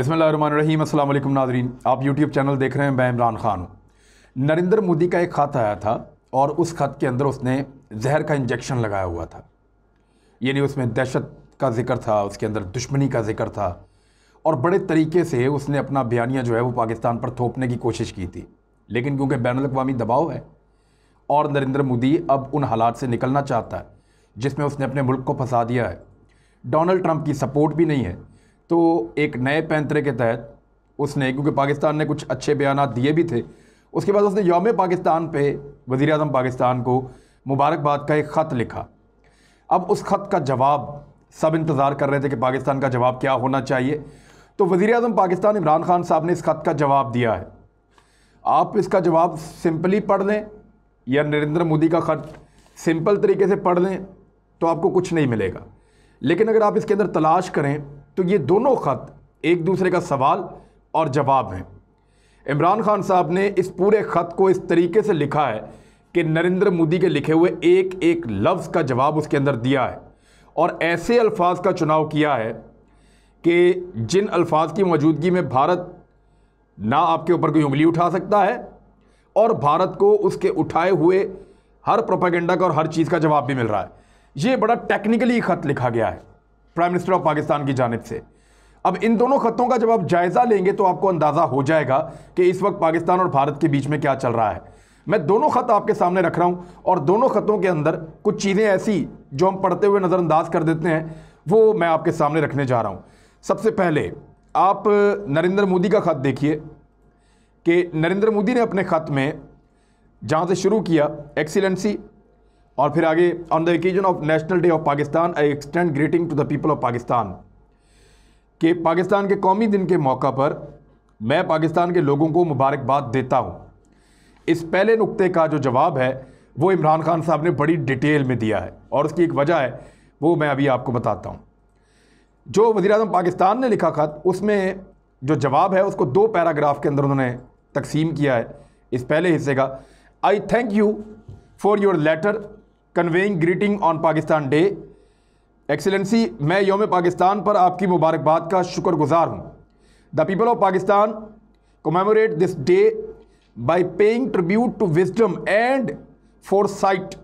अस्सलाम वालेकुम नाजरीन आप यूट्यूब चैनल देख रहे हैं मैं इमरान ख़ान हूँ नरेंद्र मोदी का एक ख़त आया था और उस ख़त के अंदर उसने जहर का इंजेक्शन लगाया हुआ था यानी उसमें दहशत का जिक्र था उसके अंदर दुश्मनी का जिक्र था और बड़े तरीके से उसने अपना बयानिया जो है वो पाकिस्तान पर थोपने की कोशिश की थी लेकिन क्योंकि बैन अवी दबाव है और नरेंद्र मोदी अब उन हालात से निकलना चाहता है जिसमें उसने अपने मुल्क को फंसा दिया है डोनाल्ड ट्रंप की सपोर्ट भी नहीं है तो एक नए पैंतरे के तहत उसने क्योंकि पाकिस्तान ने कुछ अच्छे बयान दिए भी थे उसके बाद उसने योम पाकिस्तान पे वज़ी अजम पाकिस्तान को मुबारकबाद का एक ख़त लिखा अब उस ख़त का जवाब सब इंतज़ार कर रहे थे कि पाकिस्तान का जवाब क्या होना चाहिए तो वज़ी अजम पाकिस्तान इमरान खान साहब ने इस ख़त का जवाब दिया है आप इसका जवाब सिंपली पढ़ लें या नरेंद्र मोदी का ख़त सिंपल तरीके से पढ़ लें तो आपको कुछ नहीं मिलेगा लेकिन अगर आप इसके अंदर तलाश करें तो ये दोनों ख़त एक दूसरे का सवाल और जवाब हैं इमरान खान साहब ने इस पूरे ख़त को इस तरीके से लिखा है कि नरेंद्र मोदी के लिखे हुए एक एक लफ्ज़ का जवाब उसके अंदर दिया है और ऐसे अल्फाज का चुनाव किया है कि जिन अल्फाज की मौजूदगी में भारत ना आपके ऊपर कोई उंगली उठा सकता है और भारत को उसके उठाए हुए हर प्रोपागेंडा का और हर चीज़ का जवाब भी मिल रहा है ये बड़ा टेक्निकली खत लिखा गया है प्राइम मिनिस्टर ऑफ पाकिस्तान की जानब से अब इन दोनों खतों का जब आप जायज़ा लेंगे तो आपको अंदाज़ा हो जाएगा कि इस वक्त पाकिस्तान और भारत के बीच में क्या चल रहा है मैं दोनों खत आपके सामने रख रहा हूं और दोनों खतों के अंदर कुछ चीज़ें ऐसी जो हम पढ़ते हुए नज़रअंदाज कर देते हैं वो मैं आपके सामने रखने जा रहा हूं सबसे पहले आप नरेंद्र मोदी का खत देखिए कि नरेंद्र मोदी ने अपने खत में जहां से शुरू किया एक्सीलेंसी और फिर आगे on the occasion of national day of Pakistan I extend greeting to the people of Pakistan कि पाकिस्तान के कौमी दिन के मौका पर मैं पाकिस्तान के लोगों को मुबारकबाद देता हूँ इस पहले नुक्ते का जो जवाब है वो इमरान खान साहब ने बड़ी डिटेल में दिया है और उसकी एक वजह है वो मैं अभी आपको बताता हूँ जो वजी अजम पाकिस्तान ने लिखा खत उसमें जो जवाब है उसको दो पैराग्राफ के अंदर उन्होंने तकसीम किया है इस पहले हिस्से का I thank you for your letter conveying greeting on Pakistan day excellency मैं योम पाकिस्तान पर आपकी मुबारकबाद का शुक्रगुजार हूँ the people of Pakistan commemorate this day by paying tribute to wisdom and foresight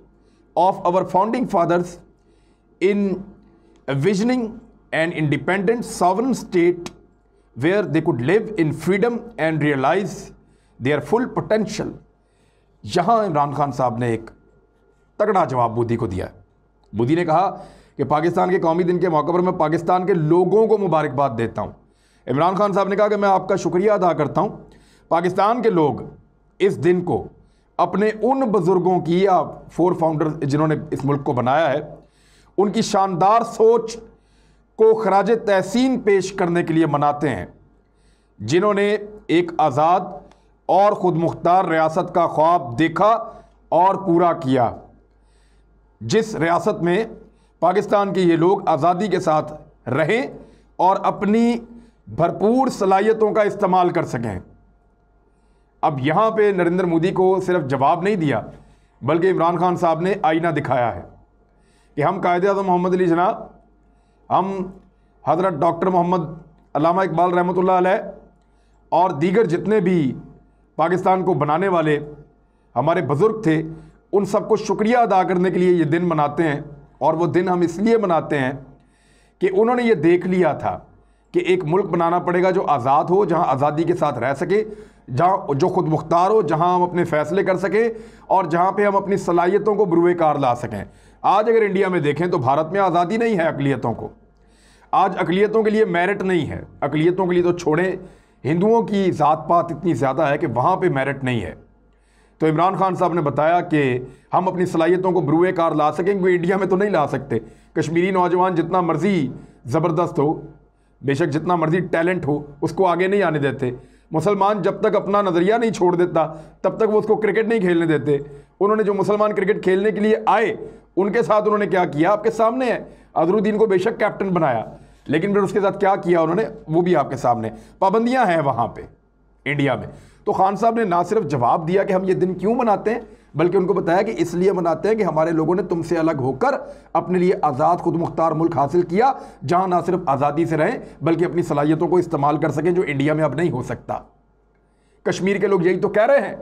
of our founding fathers in envisioning and independent sovereign state where they could live in freedom and realise their full potential यहाँ इमरान खान साहब ने एक तगड़ा जवाब मोदी को दिया मोदी ने कहा कि पाकिस्तान के कौमी दिन के मौके पर मैं पाकिस्तान के लोगों को मुबारकबाद देता हूँ इमरान खान साहब ने कहा कि मैं आपका शुक्रिया अदा करता हूँ पाकिस्तान के लोग इस दिन को अपने उन बुज़ुर्गों की या फोर फाउंडर जिन्होंने इस मुल्क को बनाया है उनकी शानदार सोच को खराज तहसीन पेश करने के लिए मनाते हैं जिन्होंने एक आज़ाद और ख़ुद मुख्तार रियासत का ख्वाब देखा और पूरा किया जिस रियासत में पाकिस्तान के ये लोग आज़ादी के साथ रहें और अपनी भरपूर सलाहियतों का इस्तेमाल कर सकें अब यहाँ पे नरेंद्र मोदी को सिर्फ जवाब नहीं दिया बल्कि इमरान खान साहब ने आईना दिखाया है कि हम कायद अजम मोहम्मद अली जना हम हज़रत डॉक्टर मोहम्मद अलामा इकबाल रहमत और दीगर जितने भी पाकिस्तान को बनाने वाले हमारे बुज़ुर्ग थे उन सबको शुक्रिया अदा करने के लिए ये दिन मनाते हैं और वो दिन हम इसलिए मनाते हैं कि उन्होंने ये देख लिया था कि एक मुल्क बनाना पड़ेगा जो आज़ाद हो जहाँ आज़ादी के साथ रह सके जहाँ जो खुद मुख्तार हो जहाँ हम अपने फ़ैसले कर सकें और जहाँ पे हम अपनी सलाहियतों को बुरुकार ला सकें आज अगर इंडिया में देखें तो भारत में आज़ादी नहीं है अकलीतों को आज अकलीतों के लिए मेरिट नहीं है अकलीतों के लिए तो छोड़ें हिंदुओं की ज़ात पात इतनी ज़्यादा है कि वहाँ पर मेरिट नहीं है तो इमरान खान साहब ने बताया कि हम अपनी सलाहियतों को ब्रूए कार ला सकें क्योंकि इंडिया में तो नहीं ला सकते कश्मीरी नौजवान जितना मर्ज़ी ज़बरदस्त हो बेशक जितना मर्ज़ी टैलेंट हो उसको आगे नहीं आने देते मुसलमान जब तक अपना नज़रिया नहीं छोड़ देता तब तक वो उसको क्रिकेट नहीं खेलने देते उन्होंने जो मुसलमान क्रिकेट खेलने के लिए आए उनके साथ उन्होंने क्या किया आपके सामने है अजरुद्दीन को बेशक कैप्टन बनाया लेकिन फिर उसके साथ क्या किया उन्होंने वो भी आपके सामने पाबंदियां हैं वहाँ पर इंडिया में तो खान साहब ने ना सिर्फ जवाब दिया कि हम ये दिन क्यों मनाते हैं बल्कि उनको बताया कि इसलिए मनाते हैं कि हमारे लोगों ने तुमसे अलग होकर अपने लिए आज़ाद खुद मुख्तार मुल्क हासिल किया जहां ना सिर्फ आज़ादी से रहें बल्कि अपनी सलाहियतों को इस्तेमाल कर सकें जो इंडिया में अब नहीं हो सकता कश्मीर के लोग यही तो कह रहे हैं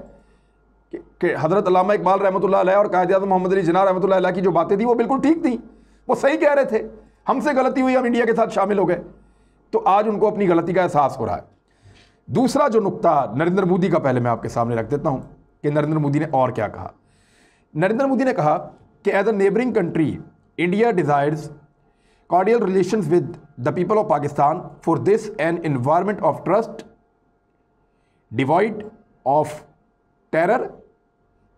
कि, कि हज़रत अलामा इकबाल रहमत और कायद अजम मोहम्मद अली जना रहमत की जो बातें थी वो बिल्कुल ठीक थी वो सही कह रहे थे हमसे गलती हुई हम इंडिया के साथ शामिल हो गए तो आज उनको अपनी गलती का एहसास हो रहा है दूसरा जो नुकता नरेंद्र मोदी का पहले मैं आपके सामने रख देता हूं कि नरेंद्र मोदी ने और क्या कहा नरेंद्र मोदी ने कहा कि as a neighbouring country India desires cordial relation with the people of Pakistan for this an environment of trust devoid of terror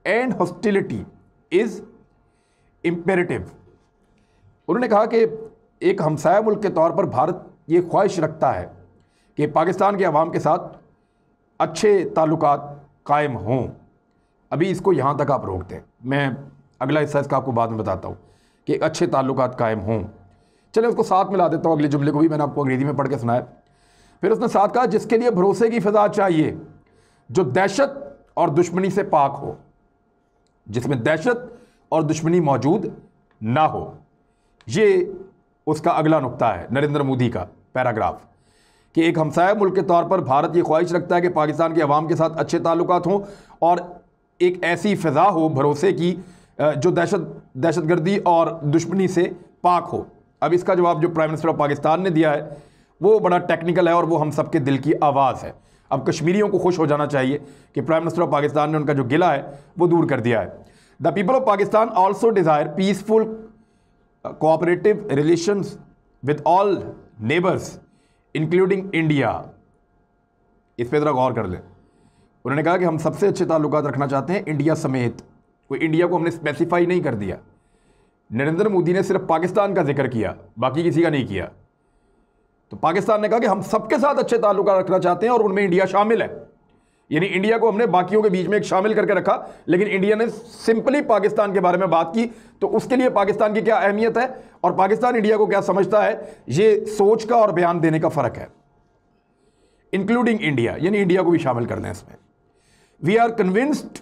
and hostility is imperative उन्होंने कहा कि एक हमसाया मुल्क के तौर पर भारत ये ख्वाहिश रखता है कि पाकिस्तान के अवाम के साथ अच्छे ताल्लुक कायम हों अभी इसको यहाँ तक आप रोक दें मैं अगला हिस्सा इसका आपको बाद में बताता हूँ कि अच्छे ताल्लुक कायम हों चले उसको साथ मिला देता हूँ अगले जुमले को भी मैंने आपको अंग्रेज़ी में पढ़ के सुनाया फिर उसने साथ कहा जिसके लिए भरोसे की फ़िज़ा चाहिए जो दहशत और दुश्मनी से पाक हो जिसमें दहशत और दुश्मनी मौजूद ना हो ये उसका अगला नुकता है नरेंद्र मोदी का पैराग्राफ कि एक हमसाया मुल्क के तौर पर भारत ये ख्वाहिश रखता है कि पाकिस्तान के अवाम के साथ अच्छे ताल्लुक हों और एक ऐसी फ़िज़ा हो भरोसे की जो दहशत दहशतगर्दी और दुश्मनी से पाक हो अब इसका जवाब जो प्राइम मिनिस्टर ऑफ पाकिस्तान ने दिया है वो बड़ा टेक्निकल है और वो हम सब के दिल की आवाज़ है अब कश्मीरियों को खुश हो जाना चाहिए कि प्राइम मिनिस्टर ऑफ पाकिस्तान ने उनका जो गिला है वो दूर कर दिया है the people of Pakistan also desire peaceful cooperative relation with all neighbours including India इस पर ज़रा गौर कर लें उन्होंने कहा कि हम सबसे अच्छे ताल्लुक रखना चाहते हैं इंडिया समेत कोई इंडिया को हमने स्पेसिफाई नहीं कर दिया नरेंद्र मोदी ने सिर्फ पाकिस्तान का जिक्र किया बाकी किसी का नहीं किया तो पाकिस्तान ने कहा कि हम सबके साथ अच्छे ताल्लुक रखना चाहते हैं और उनमें इंडिया शामिल है यानी इंडिया को हमने बाकियों के बीच में एक शामिल करके रखा लेकिन इंडिया ने सिंपली पाकिस्तान के बारे में बात की तो उसके लिए पाकिस्तान की क्या अहमियत है और पाकिस्तान इंडिया को क्या समझता है ये सोच का और बयान देने का फ़र्क है इंक्लूडिंग इंडिया यानी इंडिया को भी शामिल करना है इसमें वी आर कन्विंस्ड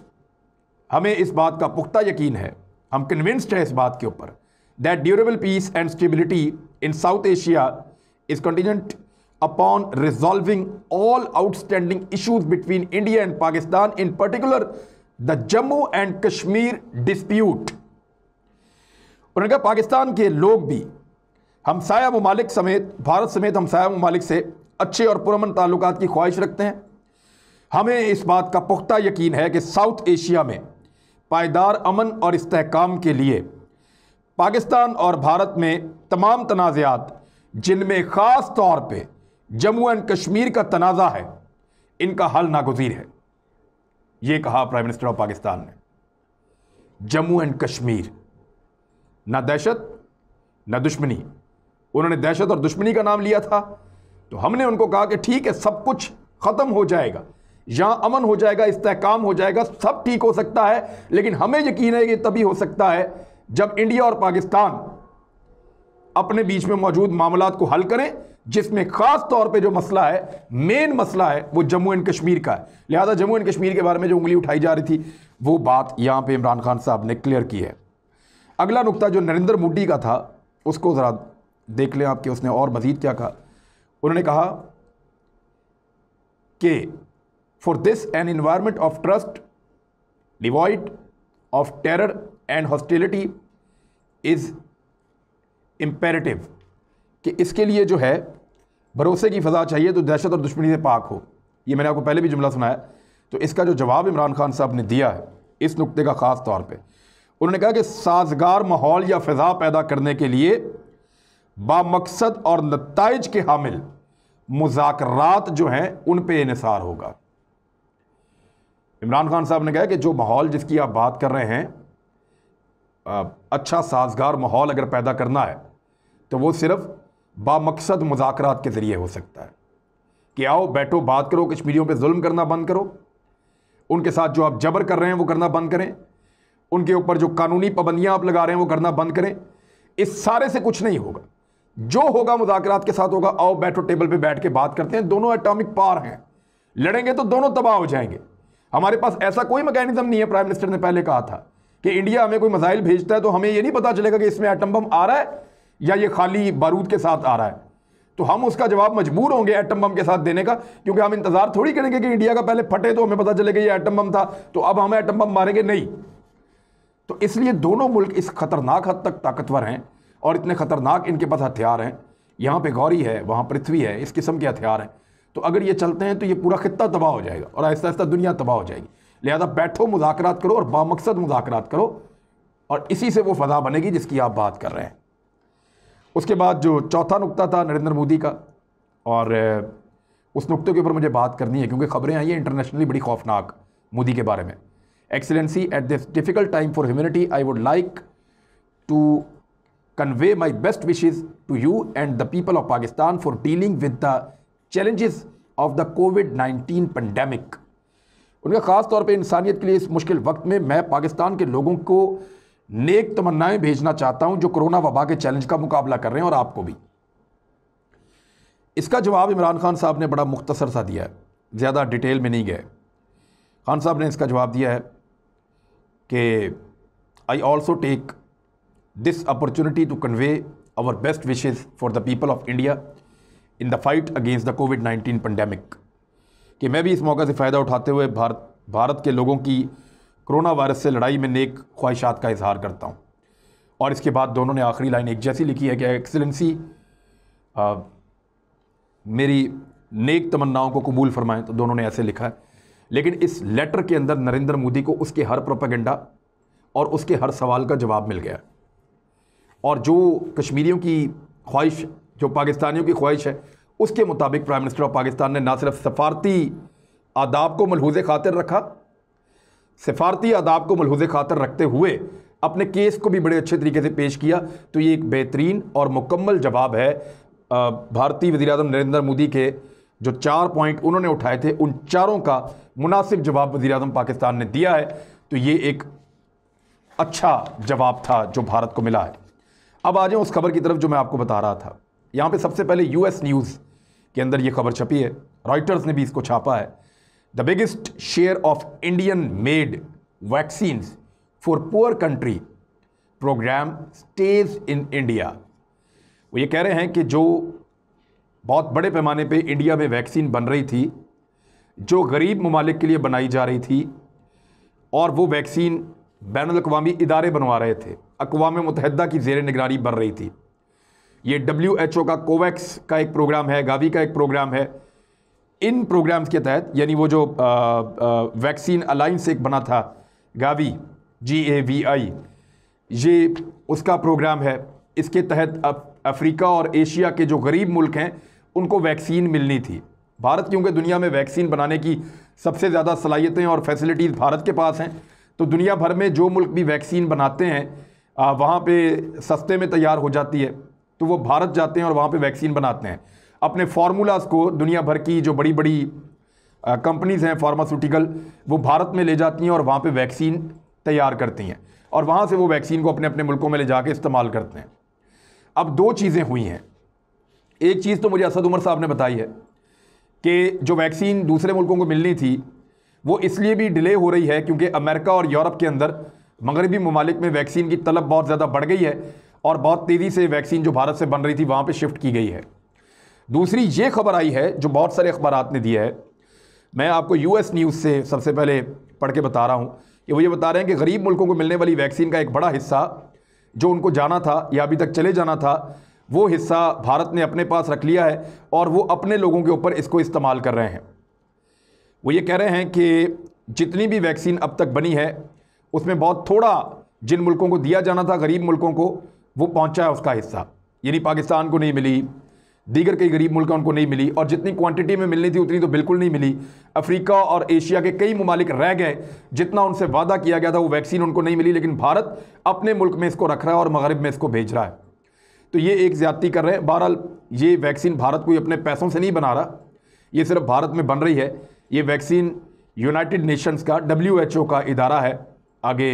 हमें इस बात का पुख्ता यकीन है हम कन्विंस्ड हैं इस बात के ऊपर that durable peace and stability in South Asia is contingent upon resolving all outstanding issues between India and Pakistan, in particular the Jammu and Kashmir dispute उन्होंने कहा पाकिस्तान के लोग भी हमसाया ममालिक समेत भारत समेत हमसाया ममालिक से अच्छे और पुरमन ताल्लुक की ख्वाहिश रखते हैं हमें इस बात का पुख्ता यकीन है कि साउथ एशिया में पायदार अमन और इस्तेकाम के लिए पाकिस्तान और भारत में तमाम तनाज़ात जिनमें ख़ास तौर पर जम्मू एंड कश्मीर का तनाज़ा है इनका हल नागजीर है यह कहा प्राइम मिनिस्टर ऑफ पाकिस्तान ने जम्मू एंड कश्मीर ना दहशत ना दुश्मनी उन्होंने दहशत और दुश्मनी का नाम लिया था तो हमने उनको कहा कि ठीक है सब कुछ ख़त्म हो जाएगा यहाँ अमन हो जाएगा इस्तेकाम हो जाएगा सब ठीक हो सकता है लेकिन हमें यकीन है कि तभी हो सकता है जब इंडिया और पाकिस्तान अपने बीच में मौजूद मामला को हल करें जिसमें खास तौर पे जो मसला है मेन मसला है वो जम्मू एंड कश्मीर का है लिहाजा जम्मू एंड कश्मीर के बारे में जो उंगली उठाई जा रही थी वो बात यहाँ पे इमरान खान साहब ने क्लियर की है अगला नुकता जो नरेंद्र मोदी का था उसको ज़रा देख लें आपके उसने और मज़ीद क्या कहा उन्होंने कहा कि for this an environment of trust devoid of terror and hostility is imperative कि इसके लिए जो है भरोसे की फ़ज़ा चाहिए तो दहशत और दुश्मनी से पाक हो ये मैंने आपको पहले भी जुमला सुनाया तो इसका जो जवाब इमरान खान साहब ने दिया है इस नुकते का ख़ास तौर पर उन्होंने कहा कि साजगार माहौल या फ़ा पैदा करने के लिए बामकसद और नतज के हामिल मुजात जो हैं उन पर इसार होगा इमरान खान साहब ने कहा कि जो माहौल जिसकी आप बात कर रहे हैं अच्छा साजगार माहौल अगर पैदा करना है तो वो सिर्फ़ बामकसद मुजाकर के ज़रिए हो सकता है कि आओ बैठो बात करो कश्मीरियों पर जुल्म करना बंद करो उनके साथ जो आप जबर कर रहे हैं वो करना बंद करें उनके ऊपर जो कानूनी पाबंदियाँ आप लगा रहे हैं वो करना बंद करें इस सारे से कुछ नहीं होगा जो होगा मुजाकर के साथ होगा आओ बैठो टेबल पे बैठ के बात करते हैं दोनों एटॉमिक पार हैं लड़ेंगे तो दोनों तबाह हो जाएंगे हमारे पास ऐसा कोई मैकेनिज्म नहीं है प्राइम मिनिस्टर ने पहले कहा था कि इंडिया हमें कोई मिसाइल भेजता है तो हमें ये नहीं पता चलेगा कि इसमें एटम बम आ रहा है या ये खाली बारूद के साथ आ रहा है तो हम उसका जवाब मजबूर होंगे एटम बम के साथ देने का क्योंकि हम इंतजार थोड़ी करेंगे कि इंडिया का पहले फटे तो हमें पता चलेगा ये एटम बम था तो अब हम एटम बम मारेंगे नहीं तो इसलिए दोनों मुल्क इस खतरनाक हद तक ताकतवर हैं और इतने खतरनाक इनके पास हथियार हैं यहाँ पे गौरी है वहाँ पृथ्वी है इस किस्म के हथियार हैं तो अगर ये चलते हैं तो ये पूरा खत्ता तबाह हो जाएगा और आहिस्ता आहिस्ता दुनिया तबाह हो जाएगी लिहाजा बैठो मुजाकर करो और बामकसद मुजाकर करो और इसी से वो फजा बनेगी जिसकी आप बात कर रहे हैं उसके बाद जो चौथा नुकता था नरेंद्र मोदी का और उस नुकते के ऊपर मुझे बात करनी है क्योंकि खबरें आई हैं इंटरनेशनली बड़ी खौफनाक मोदी के बारे में excellency at this difficult time for humanity I would like to convey my best wishes to you and the people of Pakistan for dealing with the challenges of the covid 19 pandemic उनका ख़ास तौर पे इंसानियत के लिए इस मुश्किल वक्त में मैं पाकिस्तान के लोगों को नेक तमन्नाएं भेजना चाहता हूं जो कोरोना वबा के चैलेंज का मुकाबला कर रहे हैं और आपको भी इसका जवाब इमरान खान साहब ने बड़ा मुख्तसर सा दिया है ज़्यादा डिटेल में नहीं गए खान साहब ने इसका जवाब दिया है कि I also take this opportunity to convey our best wishes for the people of India in the fight against the covid nineteen pandemic कि मैं भी इस मौके से फ़ायदा उठाते हुए भारत भारत के लोगों की कोरोना वायरस से लड़ाई में नेक ख्वाहिशात का इजहार करता हूँ और इसके बाद दोनों ने आखिरी लाइन एक जैसी लिखी है कि एक्सेलेंसी मेरी नेक तमन्नाओं को कबूल फरमाएं तो दोनों ने ऐसे लिखा है लेकिन इस लेटर के अंदर नरेंद्र मोदी को उसके हर प्रोपागेंडा और उसके हर सवाल का जवाब मिल गया और जो कश्मीरियों की ख्वाहिश जो पाकिस्तानियों की ख्वाहिश है उसके मुताबिक प्राइम मिनिस्टर ऑफ पाकिस्तान ने ना सिर्फ सफारती आदाब को मलहूज खातिर रखा सिफारती आदाब को मलहूज खातर रखते हुए अपने केस को भी बड़े अच्छे तरीके से पेश किया तो ये एक बेहतरीन और मुकम्मल जवाब है भारतीय वजी अजम नरेंद्र मोदी के जो चार पॉइंट उन्होंने उठाए थे उन चारों का मुनासिब जवाब वजी अजम पाकिस्तान ने दिया है तो ये एक अच्छा जवाब था जो भारत को मिला है अब आ जाए उस खबर की तरफ जो मैं आपको बता रहा था यहाँ पे सबसे पहले यूएस न्यूज़ के अंदर ये खबर छपी है रॉयटर्स ने भी इसको छापा है the biggest share of Indian made vaccines for poor country program stays in India वो ये कह रहे हैं कि जो बहुत बड़े पैमाने पे इंडिया में वैक्सीन बन रही थी जो गरीब ममालिक के लिए बनाई जा रही थी और वो वैक्सीन बैन अवी इदारे बनवा रहे थे अकवा मुतहदा की जेर निगरानी बन रही थी ये डब्ल्यू एच ओ का कोवैक्स का एक प्रोग्राम है गावी का एक प्रोग्राम है इन प्रोग्राम्स के तहत यानी वो जो आ, आ, वैक्सीन अलाइंस एक बना था गावी जी ए वी आई ये उसका प्रोग्राम है इसके तहत अब अफ्रीका और एशिया के जो गरीब मुल्क हैं उनको वैक्सीन मिलनी थी भारत क्योंकि दुनिया में वैक्सीन बनाने की सबसे ज़्यादा सलाहियतें और फैसिलिटीज़ भारत के पास हैं तो दुनिया भर में जो मुल्क भी वैक्सीन बनाते हैं वहाँ पे सस्ते में तैयार हो जाती है तो वो भारत जाते हैं और वहाँ पे वैक्सीन बनाते हैं अपने फार्मूलाज को दुनिया भर की जो बड़ी बड़ी कंपनीज़ हैं फार्मास्यूटिकल वो भारत में ले जाती हैं और वहाँ पे वैक्सीन तैयार करती हैं और वहाँ से वो वैक्सीन को अपने अपने मुल्कों में ले जाके इस्तेमाल करते हैं अब दो चीज़ें हुई हैं एक चीज़ तो मुझे असद उमर साहब ने बताई है कि जो वैक्सीन दूसरे मुल्कों को मिलनी थी वो इसलिए भी डिले हो रही है क्योंकि अमेरिका और यूरोप के अंदर मगरबी ममालिक में वैक्सीन की तलब बहुत ज़्यादा बढ़ गई है और बहुत तेज़ी से वैक्सीन जो भारत से बन रही थी वहाँ पर शिफ्ट की गई है दूसरी ये खबर आई है जो बहुत सारे अखबार ने दिया है मैं आपको यूएस न्यूज़ से सबसे पहले पढ़ के बता रहा हूँ कि वो ये बता रहे हैं कि गरीब मुल्कों को मिलने वाली वैक्सीन का एक बड़ा हिस्सा जो उनको जाना था या अभी तक चले जाना था वो हिस्सा भारत ने अपने पास रख लिया है और वो अपने लोगों के ऊपर इसको इस्तेमाल कर रहे हैं वो ये कह रहे हैं कि जितनी भी वैक्सीन अब तक बनी है उसमें बहुत थोड़ा जिन मुल्कों को दिया जाना था गरीब मुल्कों को वो पहुंचा है उसका हिस्सा यानी पाकिस्तान को नहीं मिली दीगर कई गरीब मुल्क उनको नहीं मिली और जितनी क्वांटिटी में मिलनी थी उतनी तो बिल्कुल नहीं मिली अफ्रीका और एशिया के कई ममालिक रह गए जितना उनसे वादा किया गया था वो वैक्सीन उनको नहीं मिली लेकिन भारत अपने मुल्क में इसको रख रहा है और मगरब में इसको भेज रहा है तो ये एक ज्यादती कर रहे हैं बहरहाल ये वैक्सीन भारत कोई अपने पैसों से नहीं बना रहा ये सिर्फ भारत में बन रही है ये वैक्सीन यूनाइटेड नेशंस का डब्ल्यू का इदारा है आगे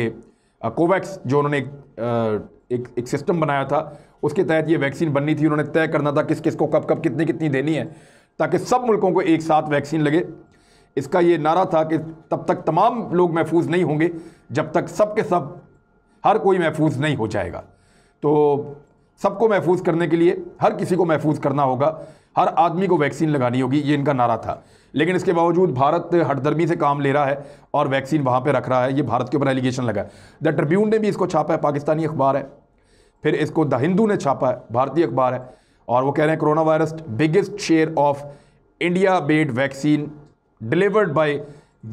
कोवैक्स uh, जो उन्होंने uh, एक, एक, एक सिस्टम बनाया था उसके तहत ये वैक्सीन बननी थी उन्होंने तय करना था किस किस को कब कब कितनी कितनी देनी है ताकि सब मुल्कों को एक साथ वैक्सीन लगे इसका ये नारा था कि तब तक तमाम लोग महफूज नहीं होंगे जब तक सब के सब हर कोई महफूज नहीं हो जाएगा तो सबको महफूज करने के लिए हर किसी को महफूज करना होगा हर आदमी को वैक्सीन लगानी होगी ये इनका नारा था लेकिन इसके बावजूद भारत हटदर्मी से काम ले रहा है और वैक्सीन वहाँ पर रख रहा है ये भारत के ऊपर एलिगेशन लगा है द ट्रिब्यून ने भी इसको छापा है पाकिस्तानी अखबार है फिर इसको द हिंदू ने छापा है भारतीय अखबार है और वो कह रहे हैं corona virus biggest share of India made vaccine delivered by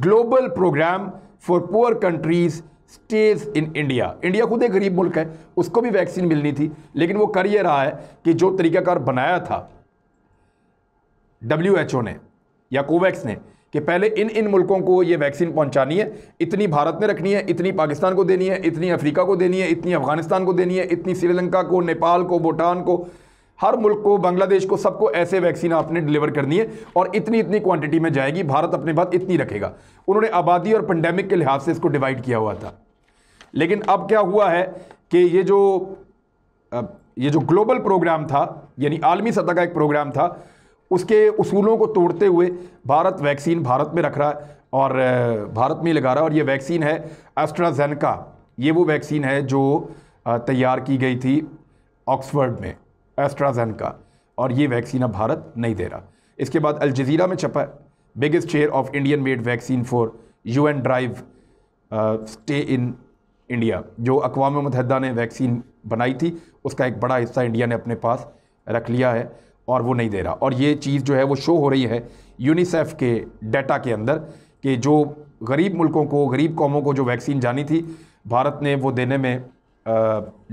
global programme for poor countries stays in India India खुद एक गरीब मुल्क है उसको भी वैक्सीन मिलनी थी लेकिन वो कर ये रहा है कि जो तरीकाकार बनाया था डब्ल्यू ने या कोवैक्स ने कि पहले इन इन मुल्कों को ये वैक्सीन पहुंचानी है इतनी भारत ने रखनी है इतनी पाकिस्तान को देनी है इतनी अफ्रीका को देनी है इतनी अफगानिस्तान को देनी है इतनी श्रीलंका को नेपाल को भूटान को हर मुल्क को बांग्लादेश को सबको ऐसे वैक्सीन आपने डिलीवर करनी है और इतनी इतनी क्वांटिटी में जाएगी भारत अपने बाद इतनी रखेगा उन्होंने आबादी और पेंडेमिक के लिहाज से इसको डिवाइड किया हुआ था लेकिन अब क्या हुआ है कि ये जो ये जो ग्लोबल प्रोग्राम था यानी आलमी सतह का एक प्रोग्राम था उसके उसूलों को तोड़ते हुए भारत वैक्सीन भारत में रख रहा है और भारत में लगा रहा है और ये वैक्सीन है एस्ट्राजेनका ये वो वैक्सीन है जो तैयार की गई थी ऑक्सफर्ड में एस्ट्राजेनका और ये वैक्सीन अब भारत नहीं दे रहा इसके बाद अलजीरा में छपा biggest share of Indian made vaccine for U N drive stay in India जो अकवा मतहदा ने वैक्सीन बनाई थी उसका एक बड़ा हिस्सा इंडिया ने अपने पास रख लिया है और वो नहीं दे रहा और ये चीज़ जो है वो शो हो रही है यूनिसेफ के डाटा के अंदर कि जो गरीब मुल्कों को गरीब कौमों को जो वैक्सीन जानी थी भारत ने वो देने में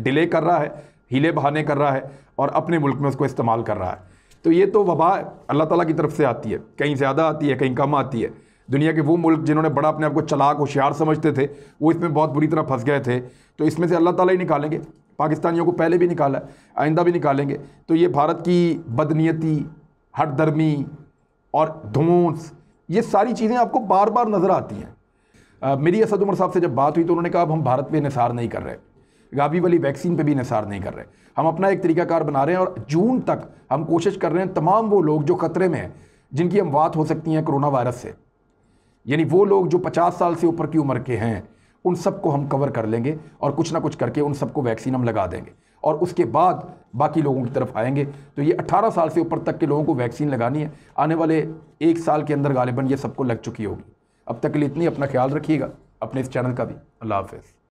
डिले कर रहा है हीले बहाने कर रहा है और अपने मुल्क में उसको इस्तेमाल कर रहा है तो ये तो वबा अल्लाह ताला की तरफ से आती है कहीं ज़्यादा आती है कहीं कम आती है दुनिया के वो मुल्क जिन्होंने बड़ा अपने आप को चलाक होशियार समझते थे वो इसमें बहुत बुरी तरह फंस गए थे तो इसमें से अल्लाह ताला ही निकालेंगे पाकिस्तानियों को पहले भी निकाला है आइंदा भी निकालेंगे तो ये भारत की बदनीयती हटदर्मी और धोस ये सारी चीज़ें आपको बार बार नज़र आती हैं मेरी असद उमर साहब से जब बात हुई तो उन्होंने कहा अब हम भारत पे निसार नहीं कर रहे गाबी वाली वैक्सीन पे भी निसार नहीं कर रहे हम अपना एक तरीकाकार बना रहे हैं और जून तक हम कोशिश कर रहे हैं तमाम वो लोग जो खतरे में हैं जिनकी हम बात हो सकती हैं कोरोना वायरस से यानी वो लोग जो पचास साल से ऊपर की उम्र के हैं उन सबको हम कवर कर लेंगे और कुछ ना कुछ करके उन सबको वैक्सीन हम लगा देंगे और उसके बाद बाकी लोगों की तरफ आएंगे तो ये 18 साल से ऊपर तक के लोगों को वैक्सीन लगानी है आने वाले एक साल के अंदर गालिबन ये सबको लग चुकी होगी अब तक के लिए इतनी अपना ख्याल रखिएगा अपने इस चैनल का भी अल्लाह हाफ